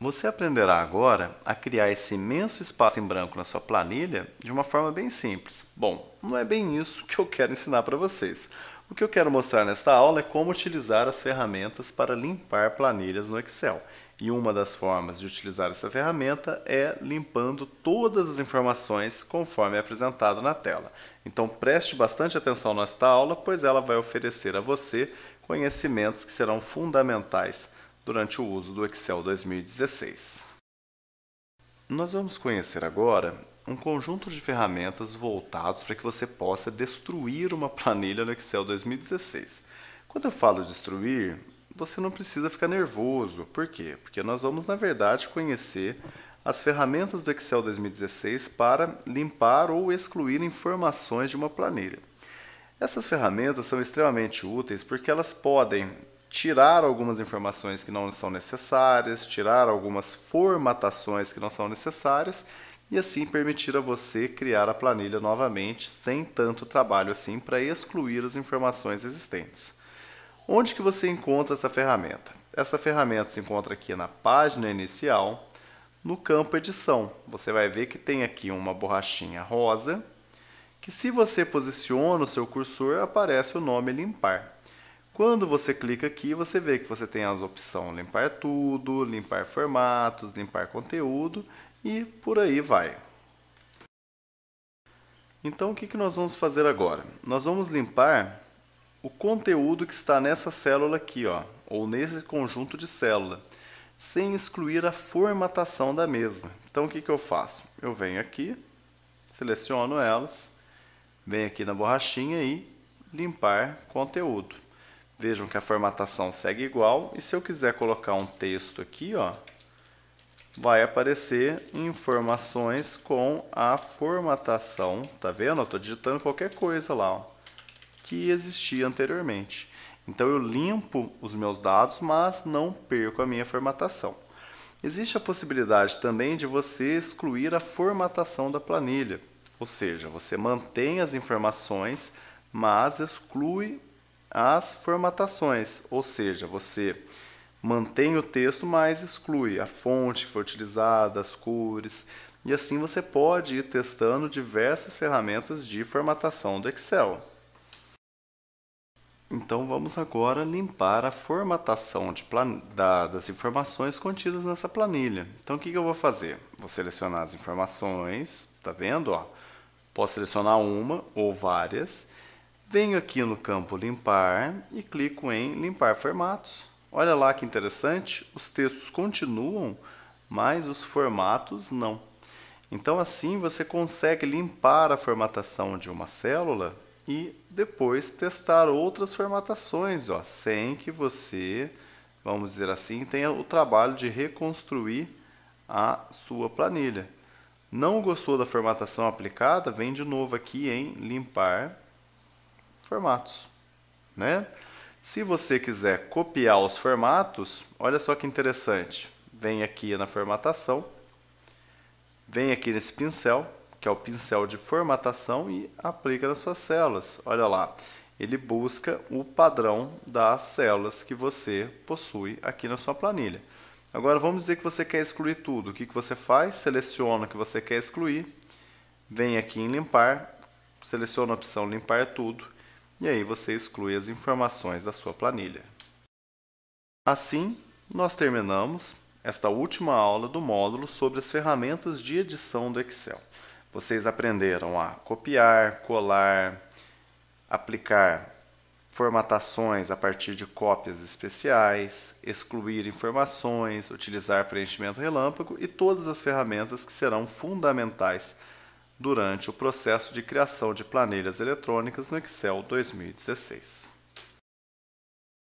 Você aprenderá agora a criar esse imenso espaço em branco na sua planilha de uma forma bem simples. Bom, não é bem isso que eu quero ensinar para vocês. O que eu quero mostrar nesta aula é como utilizar as ferramentas para limpar planilhas no Excel. E uma das formas de utilizar essa ferramenta é limpando todas as informações conforme é apresentado na tela. Então preste bastante atenção nesta aula, pois ela vai oferecer a você conhecimentos que serão fundamentais durante o uso do Excel 2016. Nós vamos conhecer agora um conjunto de ferramentas voltados para que você possa destruir uma planilha no Excel 2016. Quando eu falo destruir, você não precisa ficar nervoso. Por quê? Porque nós vamos, na verdade, conhecer as ferramentas do Excel 2016 para limpar ou excluir informações de uma planilha. Essas ferramentas são extremamente úteis porque elas podem tirar algumas informações que não são necessárias, tirar algumas formatações que não são necessárias e assim permitir a você criar a planilha novamente sem tanto trabalho assim para excluir as informações existentes. Onde que você encontra essa ferramenta? Essa ferramenta se encontra aqui na página inicial, no campo edição. Você vai ver que tem aqui uma borrachinha rosa, que se você posiciona o seu cursor, aparece o nome limpar. Quando você clica aqui, você vê que você tem as opções limpar tudo, limpar formatos, limpar conteúdo e por aí vai. Então o que nós vamos fazer agora? Nós vamos limpar o conteúdo que está nessa célula aqui, ó, ou nesse conjunto de célula, sem excluir a formatação da mesma. Então o que, que eu faço? Eu venho aqui, seleciono elas, venho aqui na borrachinha e limpar conteúdo. Vejam que a formatação segue igual. E se eu quiser colocar um texto aqui, ó, vai aparecer informações com a formatação, tá vendo? Eu estou digitando qualquer coisa lá, ó, que existia anteriormente. Então eu limpo os meus dados, mas não perco a minha formatação. Existe a possibilidade também de você excluir a formatação da planilha, ou seja, você mantém as informações, mas exclui as formatações, ou seja, você mantém o texto, mas exclui a fonte que foi utilizada, as cores, e assim você pode ir testando diversas ferramentas de formatação do Excel. Então vamos agora limpar a formatação plan... da... das informações contidas nessa planilha. Então o que, que eu vou fazer? Vou selecionar as informações, tá vendo? Ó, posso selecionar uma ou várias Venho aqui no campo limpar e clico em limpar formatos. Olha lá que interessante, os textos continuam, mas os formatos não. Então assim você consegue limpar a formatação de uma célula e depois testar outras formatações, ó, sem que você, vamos dizer assim, tenha o trabalho de reconstruir a sua planilha. Não gostou da formatação aplicada? Vem de novo aqui em limpar formatos. Né? Se você quiser copiar os formatos, olha só que interessante. Vem aqui na formatação, vem aqui nesse pincel, que é o pincel de formatação, e aplica nas suas células. Olha lá, ele busca o padrão das células que você possui aqui na sua planilha. Agora vamos dizer que você quer excluir tudo. O que, que você faz? Seleciona o que você quer excluir, vem aqui em limpar, seleciona a opção limpar tudo e aí você exclui as informações da sua planilha. Assim, nós terminamos esta última aula do módulo sobre as ferramentas de edição do Excel. Vocês aprenderam a copiar, colar, aplicar formatações a partir de cópias especiais, excluir informações, utilizar preenchimento relâmpago e todas as ferramentas que serão fundamentais durante o processo de criação de planilhas eletrônicas no Excel 2016.